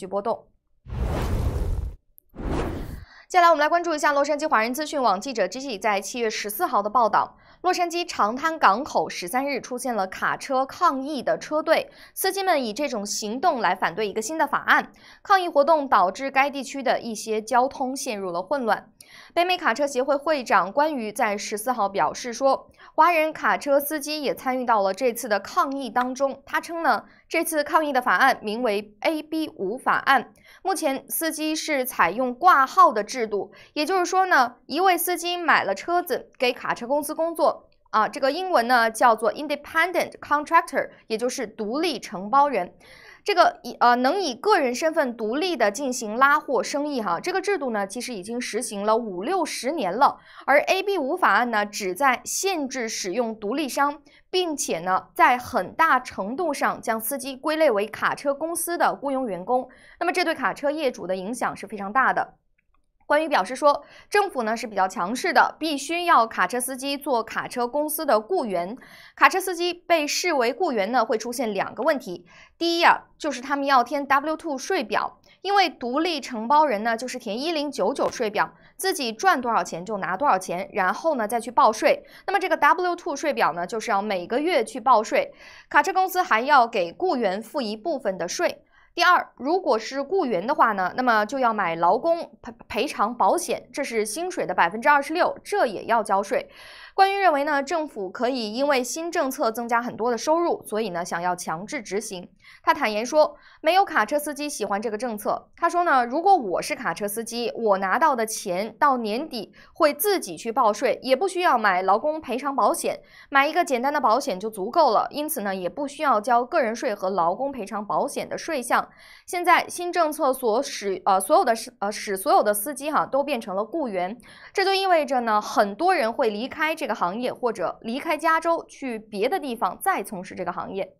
据波动，接下来我们来关注一下洛杉矶华人资讯网记者 Gigi 在七月十四号的报道：洛杉矶长滩港口十三日出现了卡车抗议的车队，司机们以这种行动来反对一个新的法案。抗议活动导致该地区的一些交通陷入了混乱。北美卡车协会会长关于在十四号表示说，华人卡车司机也参与到了这次的抗议当中。他称呢，这次抗议的法案名为 AB 五法案。目前，司机是采用挂号的制度，也就是说呢，一位司机买了车子给卡车公司工作。啊，这个英文呢叫做 independent contractor，也就是独立承包人。这个以呃能以个人身份独立的进行拉货生意哈。这个制度呢其实已经实行了五六十年了，而 AB 五法案呢只在限制使用独立商，并且呢在很大程度上将司机归类为卡车公司的雇佣员工。那么这对卡车业主的影响是非常大的。关于表示说，政府呢是比较强势的，必须要卡车司机做卡车公司的雇员。卡车司机被视为雇员呢，会出现两个问题。第一呀，就是他们要填 W two 税表，因为独立承包人呢就是填一零九九税表，自己赚多少钱就拿多少钱，然后呢再去报税。那么这个 W two 税表呢，就是要每个月去报税，卡车公司还要给雇员付一部分的税。第二，如果是雇员的话呢，那么就要买劳工赔赔偿保险，这是薪水的百分之二十六，这也要交税。关于认为呢，政府可以因为新政策增加很多的收入，所以呢想要强制执行。他坦言说，没有卡车司机喜欢这个政策。他说呢，如果我是卡车司机，我拿到的钱到年底会自己去报税，也不需要买劳工赔偿保险，买一个简单的保险就足够了。因此呢，也不需要交个人税和劳工赔偿保险的税项。现在新政策所使呃所有的呃使所有的司机哈都变成了雇员，这就意味着呢，很多人会离开这。行业，或者离开加州去别的地方，再从事这个行业。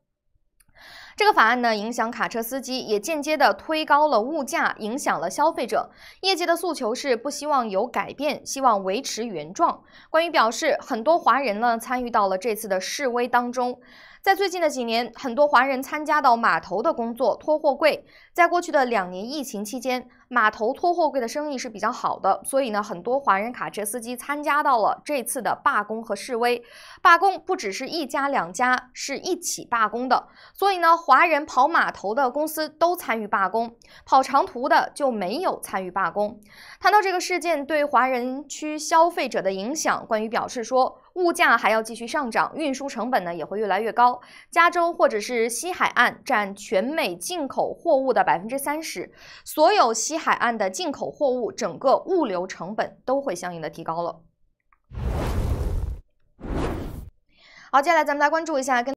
这个法案呢，影响卡车司机，也间接的推高了物价，影响了消费者。业界的诉求是不希望有改变，希望维持原状。关于表示，很多华人呢参与到了这次的示威当中。在最近的几年，很多华人参加到码头的工作，拖货柜。在过去的两年疫情期间，码头拖货柜的生意是比较好的，所以呢，很多华人卡车司机参加到了这次的罢工和示威。罢工不只是一家两家，是一起罢工的，所以呢。华人跑码头的公司都参与罢工，跑长途的就没有参与罢工。谈到这个事件对华人区消费者的影响，关于表示说，物价还要继续上涨，运输成本呢也会越来越高。加州或者是西海岸占全美进口货物的百分之三十，所有西海岸的进口货物，整个物流成本都会相应的提高了。好，接下来咱们来关注一下跟。